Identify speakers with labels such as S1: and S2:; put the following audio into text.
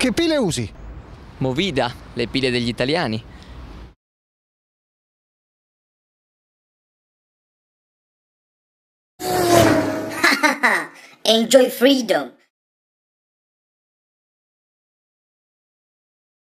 S1: Che pile usi? Movida, le pile degli italiani.
S2: Enjoy freedom!